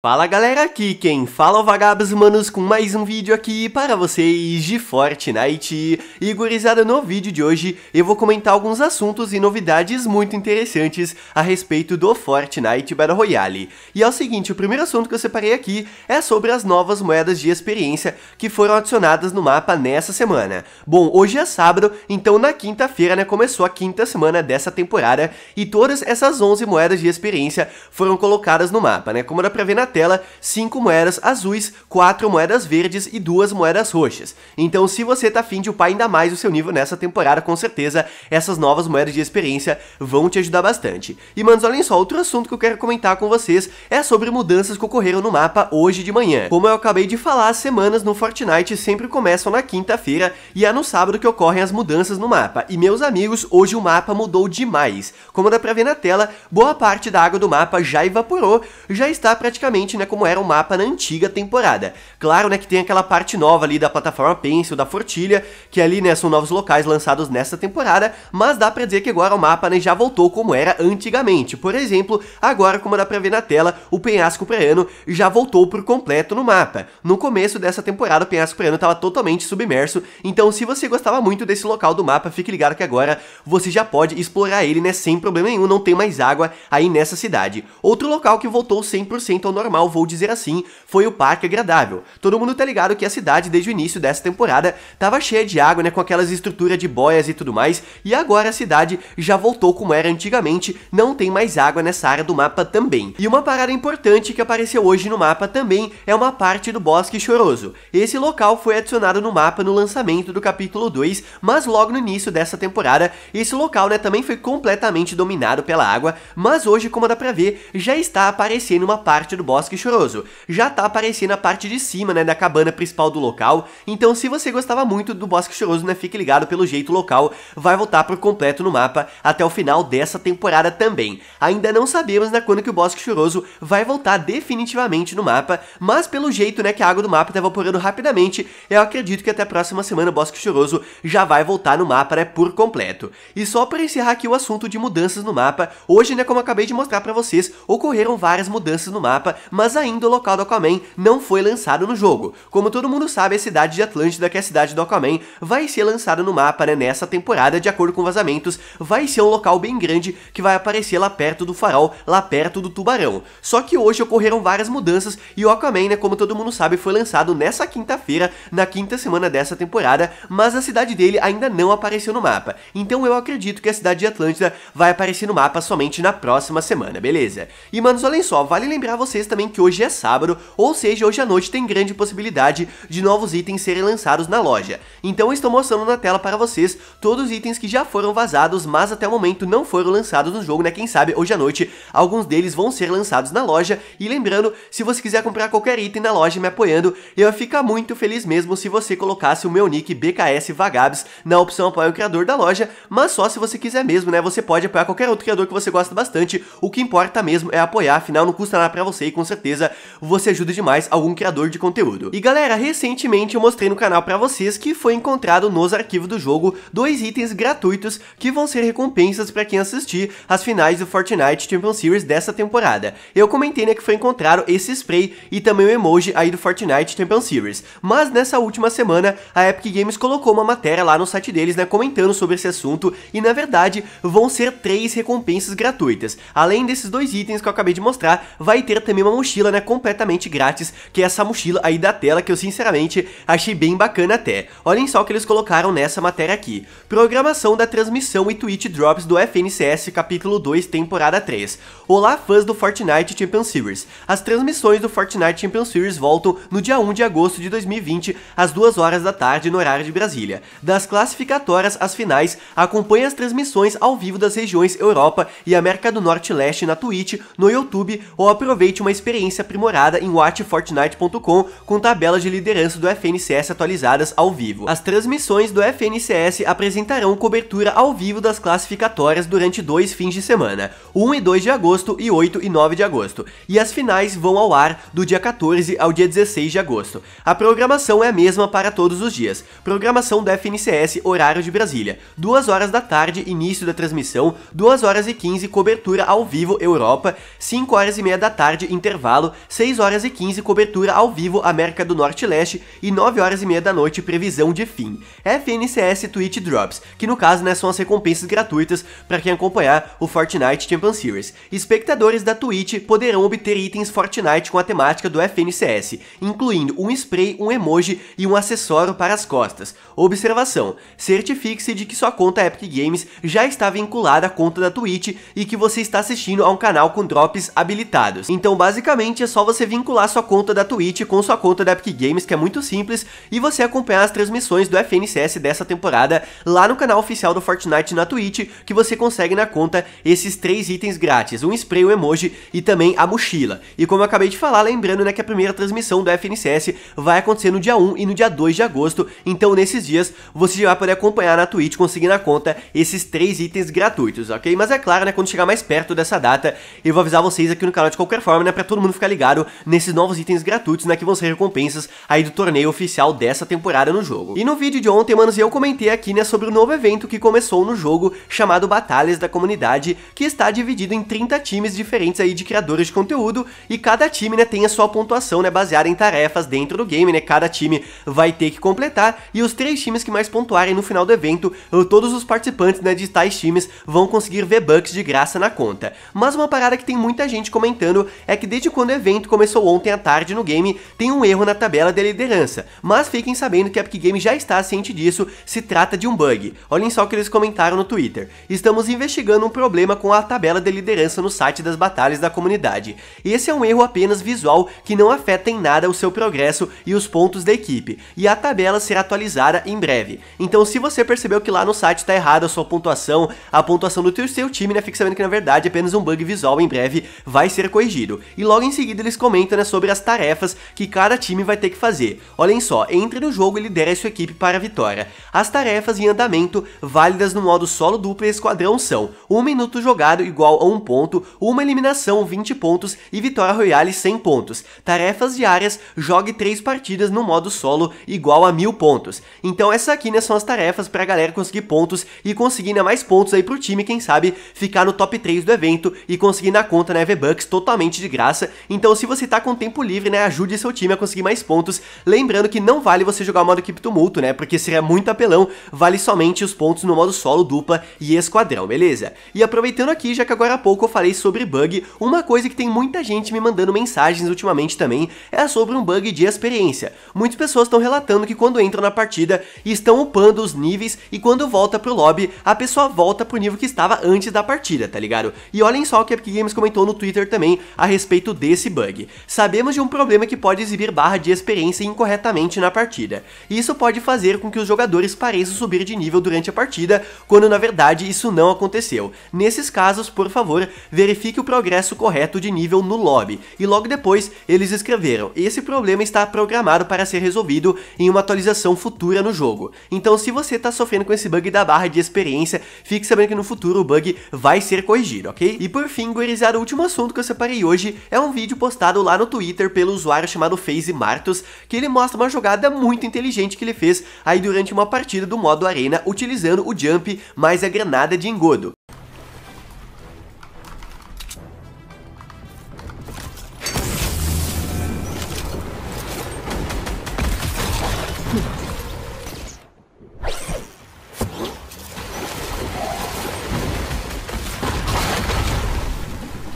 Fala galera, aqui quem fala é o Vagabos Humanos com mais um vídeo aqui para vocês de Fortnite. E gurizada, no vídeo de hoje eu vou comentar alguns assuntos e novidades muito interessantes a respeito do Fortnite Battle Royale. E é o seguinte, o primeiro assunto que eu separei aqui é sobre as novas moedas de experiência que foram adicionadas no mapa nessa semana. Bom, hoje é sábado, então na quinta-feira né, começou a quinta semana dessa temporada e todas essas 11 moedas de experiência foram colocadas no mapa, né, como dá pra ver na tela 5 moedas azuis, 4 moedas verdes e 2 moedas roxas. Então se você tá afim de upar ainda mais o seu nível nessa temporada, com certeza essas novas moedas de experiência vão te ajudar bastante. E manos, olhem só, outro assunto que eu quero comentar com vocês é sobre mudanças que ocorreram no mapa hoje de manhã. Como eu acabei de falar, as semanas no Fortnite sempre começam na quinta-feira e é no sábado que ocorrem as mudanças no mapa. E meus amigos, hoje o mapa mudou demais. Como dá pra ver na tela, boa parte da água do mapa já evaporou, já está praticamente exatamente né, como era o mapa na antiga temporada. Claro né, que tem aquela parte nova ali da plataforma Pencil, da Fortilha, que ali né, são novos locais lançados nessa temporada, mas dá pra dizer que agora o mapa né, já voltou como era antigamente. Por exemplo, agora como dá pra ver na tela, o penhasco praiano já voltou por completo no mapa. No começo dessa temporada o penhasco praiano estava totalmente submerso, então se você gostava muito desse local do mapa, fique ligado que agora você já pode explorar ele né, sem problema nenhum, não tem mais água aí nessa cidade. Outro local que voltou 100% ao normal normal, vou dizer assim, foi o parque agradável. Todo mundo tá ligado que a cidade, desde o início dessa temporada, tava cheia de água, né, com aquelas estruturas de boias e tudo mais, e agora a cidade já voltou como era antigamente, não tem mais água nessa área do mapa também. E uma parada importante que apareceu hoje no mapa também é uma parte do Bosque Choroso. Esse local foi adicionado no mapa no lançamento do capítulo 2, mas logo no início dessa temporada, esse local né, também foi completamente dominado pela água, mas hoje, como dá pra ver, já está aparecendo uma parte do Bosque bosque choroso. Já tá aparecendo a parte de cima, né, da cabana principal do local, então se você gostava muito do bosque choroso, né, fique ligado, pelo jeito local vai voltar por completo no mapa até o final dessa temporada também. Ainda não sabemos, né, quando que o bosque choroso vai voltar definitivamente no mapa, mas pelo jeito, né, que a água do mapa tá evaporando rapidamente, eu acredito que até a próxima semana o bosque choroso já vai voltar no mapa, né, por completo. E só para encerrar aqui o assunto de mudanças no mapa, hoje, né, como acabei de mostrar para vocês, ocorreram várias mudanças no mapa, mas ainda o local do Aquaman não foi lançado no jogo. Como todo mundo sabe, a cidade de Atlântida, que é a cidade do Aquaman, vai ser lançada no mapa né, nessa temporada, de acordo com vazamentos, vai ser um local bem grande que vai aparecer lá perto do farol, lá perto do tubarão. Só que hoje ocorreram várias mudanças e o Aquaman, né, como todo mundo sabe, foi lançado nessa quinta-feira, na quinta semana dessa temporada, mas a cidade dele ainda não apareceu no mapa. Então eu acredito que a cidade de Atlântida vai aparecer no mapa somente na próxima semana, beleza? E manos, olhem só, vale lembrar vocês também também que hoje é sábado, ou seja, hoje à noite tem grande possibilidade de novos itens serem lançados na loja. Então estou mostrando na tela para vocês todos os itens que já foram vazados, mas até o momento não foram lançados no jogo, né? Quem sabe hoje à noite alguns deles vão ser lançados na loja. E lembrando, se você quiser comprar qualquer item na loja me apoiando, eu ia ficar muito feliz mesmo se você colocasse o meu nick BKS Vagabs na opção apoia o criador da loja, mas só se você quiser mesmo, né? Você pode apoiar qualquer outro criador que você gosta bastante. O que importa mesmo é apoiar, afinal não custa nada para você e com certeza você ajuda demais algum criador de conteúdo. E galera, recentemente eu mostrei no canal pra vocês que foi encontrado nos arquivos do jogo dois itens gratuitos que vão ser recompensas pra quem assistir as finais do Fortnite Champion Series dessa temporada. Eu comentei né, que foi encontrado esse spray e também o emoji aí do Fortnite Champion Series, mas nessa última semana a Epic Games colocou uma matéria lá no site deles né, comentando sobre esse assunto e na verdade vão ser três recompensas gratuitas. Além desses dois itens que eu acabei de mostrar, vai ter também uma mochila, né, completamente grátis, que é essa mochila aí da tela, que eu sinceramente achei bem bacana até. Olhem só o que eles colocaram nessa matéria aqui. Programação da transmissão e Twitch Drops do FNCS capítulo 2, temporada 3. Olá fãs do Fortnite Champion Series. As transmissões do Fortnite Champion Series voltam no dia 1 de agosto de 2020, às 2 horas da tarde no horário de Brasília. Das classificatórias às finais, acompanhe as transmissões ao vivo das regiões Europa e América do Norte e Leste na Twitch, no YouTube ou aproveite uma experiência aprimorada em watchfortnite.com com tabelas de liderança do FNCS atualizadas ao vivo. As transmissões do FNCS apresentarão cobertura ao vivo das classificatórias durante dois fins de semana, 1 e 2 de agosto e 8 e 9 de agosto, e as finais vão ao ar do dia 14 ao dia 16 de agosto. A programação é a mesma para todos os dias. Programação do FNCS, horário de Brasília. 2 horas da tarde, início da transmissão, 2 horas e 15, cobertura ao vivo Europa, 5 horas e meia da tarde, internet intervalo, 6 horas e 15 cobertura ao vivo América do Norte e Leste e 9 horas e meia da noite previsão de fim. FNCS Twitch Drops, que no caso né, são as recompensas gratuitas para quem acompanhar o Fortnite Champion Series. Espectadores da Twitch poderão obter itens Fortnite com a temática do FNCS, incluindo um spray, um emoji e um acessório para as costas. Observação: certifique-se de que sua conta Epic Games já está vinculada à conta da Twitch e que você está assistindo a um canal com drops habilitados. Então, basicamente Basicamente, é só você vincular sua conta da Twitch com sua conta da Epic Games, que é muito simples, e você acompanhar as transmissões do FNCS dessa temporada lá no canal oficial do Fortnite na Twitch, que você consegue na conta esses três itens grátis, um spray, um emoji e também a mochila. E como eu acabei de falar, lembrando né, que a primeira transmissão do FNCS vai acontecer no dia 1 e no dia 2 de agosto, então nesses dias você já vai poder acompanhar na Twitch, conseguindo na conta esses três itens gratuitos, ok? Mas é claro, né, quando chegar mais perto dessa data, eu vou avisar vocês aqui no canal de qualquer forma, né, pra todo mundo ficar ligado nesses novos itens gratuitos, né, que vão ser recompensas aí do torneio oficial dessa temporada no jogo. E no vídeo de ontem, manos, eu comentei aqui, né, sobre o novo evento que começou no jogo, chamado Batalhas da Comunidade, que está dividido em 30 times diferentes aí de criadores de conteúdo, e cada time, né, tem a sua pontuação, né, baseada em tarefas dentro do game, né, cada time vai ter que completar, e os três times que mais pontuarem no final do evento, todos os participantes, né, de tais times vão conseguir V-Bucks de graça na conta. Mas uma parada que tem muita gente comentando é que desde quando o evento começou ontem à tarde no game, tem um erro na tabela de liderança, mas fiquem sabendo que a Epic Games já está ciente disso, se trata de um bug. Olhem só o que eles comentaram no Twitter. Estamos investigando um problema com a tabela de liderança no site das batalhas da comunidade. Esse é um erro apenas visual que não afeta em nada o seu progresso e os pontos da equipe, e a tabela será atualizada em breve. Então se você percebeu que lá no site está errada a sua pontuação, a pontuação do seu time, né, fique sabendo que na verdade é apenas um bug visual em breve vai ser corrigido. E logo em seguida eles comentam né, sobre as tarefas que cada time vai ter que fazer. Olhem só, entre no jogo e lidere a sua equipe para a vitória. As tarefas em andamento válidas no modo solo duplo e esquadrão são 1 um minuto jogado igual a 1 um ponto, uma eliminação 20 pontos e vitória royale 100 pontos. Tarefas diárias, jogue 3 partidas no modo solo igual a 1000 pontos. Então essas aqui né, são as tarefas para a galera conseguir pontos e conseguir né, mais pontos aí pro time, quem sabe, ficar no top 3 do evento e conseguir na conta na né, V-Bucks totalmente de graça graça. Então se você tá com tempo livre, né, ajude seu time a conseguir mais pontos. Lembrando que não vale você jogar o modo equipe tumulto, né, porque seria muito apelão, vale somente os pontos no modo solo, dupla e esquadrão, beleza? E aproveitando aqui, já que agora há pouco eu falei sobre bug, uma coisa que tem muita gente me mandando mensagens ultimamente também é sobre um bug de experiência. Muitas pessoas estão relatando que quando entram na partida estão upando os níveis e quando volta pro lobby, a pessoa volta pro nível que estava antes da partida, tá ligado? E olhem só o que a Epic Games comentou no Twitter também a respeito respeito desse bug. Sabemos de um problema que pode exibir barra de experiência incorretamente na partida. Isso pode fazer com que os jogadores pareçam subir de nível durante a partida, quando na verdade isso não aconteceu. Nesses casos, por favor, verifique o progresso correto de nível no lobby. E logo depois, eles escreveram, esse problema está programado para ser resolvido em uma atualização futura no jogo. Então se você está sofrendo com esse bug da barra de experiência, fique sabendo que no futuro o bug vai ser corrigido, ok? E por fim, gurizada, o último assunto que eu separei hoje é um vídeo postado lá no Twitter pelo usuário chamado Phase Martos, que ele mostra uma jogada muito inteligente que ele fez aí durante uma partida do modo arena utilizando o jump mais a granada de engodo.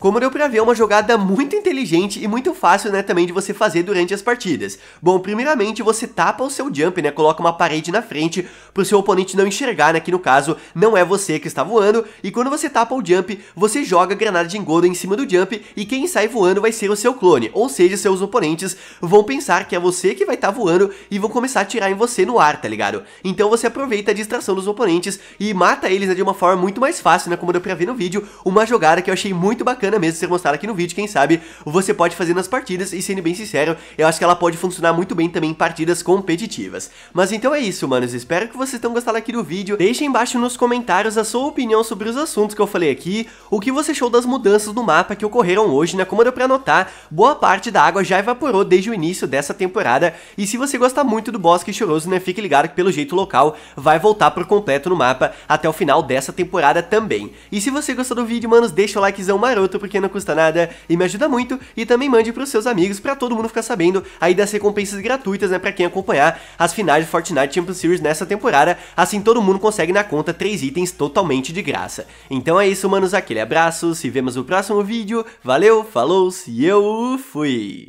Como deu pra ver, é uma jogada muito inteligente e muito fácil, né, também de você fazer durante as partidas. Bom, primeiramente você tapa o seu jump, né, coloca uma parede na frente pro seu oponente não enxergar, né, que no caso não é você que está voando, e quando você tapa o jump, você joga a granada de engodo em cima do jump e quem sai voando vai ser o seu clone, ou seja, seus oponentes vão pensar que é você que vai estar tá voando e vão começar a atirar em você no ar, tá ligado? Então você aproveita a distração dos oponentes e mata eles né, de uma forma muito mais fácil, né, como deu pra ver no vídeo, uma jogada que eu achei muito bacana bacana mesmo ser mostrada aqui no vídeo, quem sabe você pode fazer nas partidas, e sendo bem sincero, eu acho que ela pode funcionar muito bem também em partidas competitivas. Mas então é isso, manos, espero que vocês tenham gostado aqui do vídeo, deixem embaixo nos comentários a sua opinião sobre os assuntos que eu falei aqui, o que você achou das mudanças no mapa que ocorreram hoje, né, como deu pra notar, boa parte da água já evaporou desde o início dessa temporada, e se você gosta muito do Bosque Choroso, né, fique ligado que pelo jeito local vai voltar por completo no mapa até o final dessa temporada também. E se você gostou do vídeo, manos, deixa o likezão maroto porque não custa nada e me ajuda muito. E também mande pros seus amigos para todo mundo ficar sabendo aí das recompensas gratuitas, né, pra quem acompanhar as finais de Fortnite Champions Series nessa temporada. Assim todo mundo consegue na conta 3 itens totalmente de graça. Então é isso, manos, aquele abraço, se vemos no próximo vídeo. Valeu, falou, e eu fui!